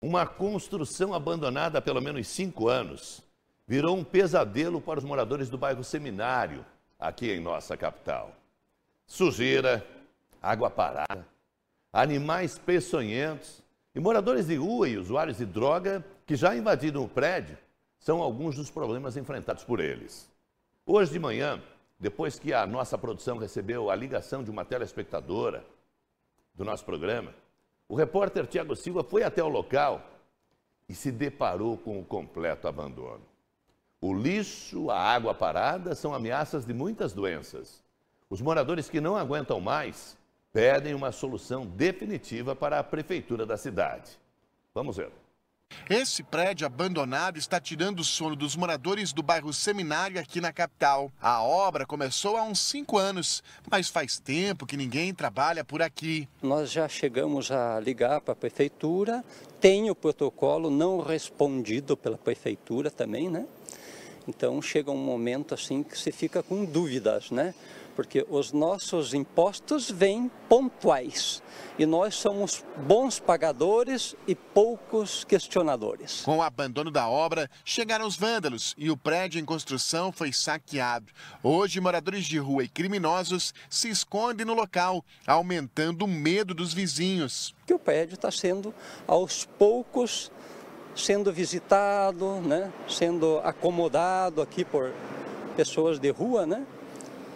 Uma construção abandonada há pelo menos cinco anos virou um pesadelo para os moradores do bairro Seminário, aqui em nossa capital. Sujeira, água parada, animais peçonhentos e moradores de rua e usuários de droga que já invadiram o prédio são alguns dos problemas enfrentados por eles. Hoje de manhã, depois que a nossa produção recebeu a ligação de uma telespectadora do nosso programa, o repórter Tiago Silva foi até o local e se deparou com o completo abandono. O lixo, a água parada são ameaças de muitas doenças. Os moradores que não aguentam mais pedem uma solução definitiva para a prefeitura da cidade. Vamos ver. Esse prédio abandonado está tirando o sono dos moradores do bairro Seminário aqui na capital. A obra começou há uns cinco anos, mas faz tempo que ninguém trabalha por aqui. Nós já chegamos a ligar para a prefeitura, tem o protocolo não respondido pela prefeitura também, né? Então chega um momento assim que se fica com dúvidas, né? porque os nossos impostos vêm pontuais e nós somos bons pagadores e poucos questionadores. Com o abandono da obra, chegaram os vândalos e o prédio em construção foi saqueado. Hoje, moradores de rua e criminosos se escondem no local, aumentando o medo dos vizinhos. Que o prédio está sendo aos poucos sendo visitado, né? sendo acomodado aqui por pessoas de rua, né?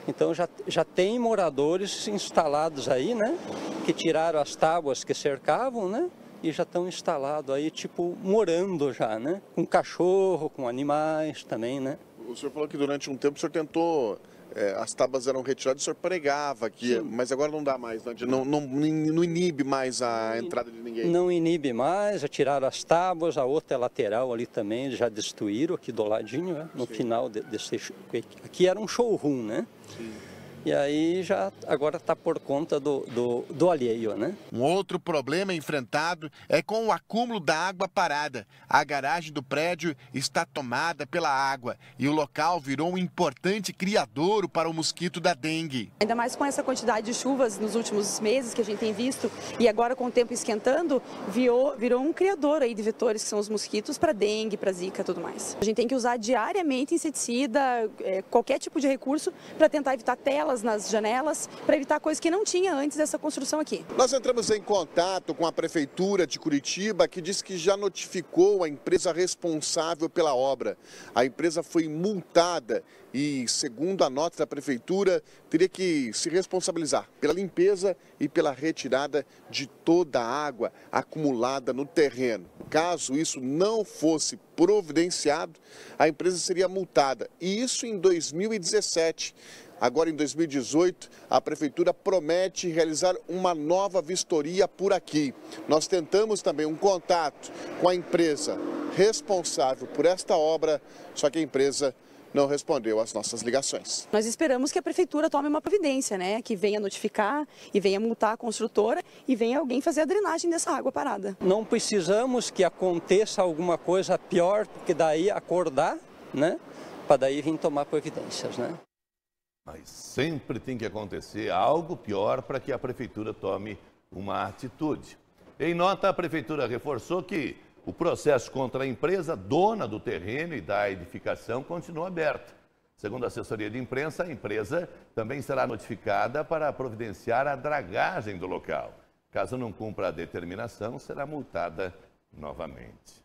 Então já, já tem moradores instalados aí, né? Que tiraram as tábuas que cercavam, né? E já estão instalados aí, tipo, morando já, né? Com cachorro, com animais também, né? O senhor falou que durante um tempo o senhor tentou é, as tábuas eram retiradas, o senhor pregava aqui, mas agora não dá mais, né? não, não, não inibe mais a entrada de ninguém. Não inibe mais, já tiraram as tábuas, a outra é lateral ali também, já destruíram aqui do ladinho, né? no Sim. final desse... Aqui era um showroom, né? Sim. E aí já agora está por conta do, do, do, alheio, né? Um outro problema enfrentado é com o acúmulo da água parada. A garagem do prédio está tomada pela água e o local virou um importante criadouro para o mosquito da dengue. Ainda mais com essa quantidade de chuvas nos últimos meses que a gente tem visto e agora com o tempo esquentando, virou, virou um criador aí de vetores que são os mosquitos para dengue, para zika, tudo mais. A gente tem que usar diariamente inseticida, é, qualquer tipo de recurso para tentar evitar telas nas janelas para evitar coisas que não tinha antes dessa construção aqui. Nós entramos em contato com a Prefeitura de Curitiba, que diz que já notificou a empresa responsável pela obra. A empresa foi multada e, segundo a nota da Prefeitura, teria que se responsabilizar pela limpeza e pela retirada de toda a água acumulada no terreno. Caso isso não fosse providenciado, a empresa seria multada. E isso em 2017. Agora, em 2018, a Prefeitura promete realizar uma nova vistoria por aqui. Nós tentamos também um contato com a empresa responsável por esta obra, só que a empresa não respondeu às nossas ligações. Nós esperamos que a prefeitura tome uma providência, né? Que venha notificar e venha multar a construtora e venha alguém fazer a drenagem dessa água parada. Não precisamos que aconteça alguma coisa pior, porque daí acordar, né? Para daí vir tomar providências, né? Mas sempre tem que acontecer algo pior para que a prefeitura tome uma atitude. Em nota, a prefeitura reforçou que o processo contra a empresa dona do terreno e da edificação continua aberto. Segundo a assessoria de imprensa, a empresa também será notificada para providenciar a dragagem do local. Caso não cumpra a determinação, será multada novamente.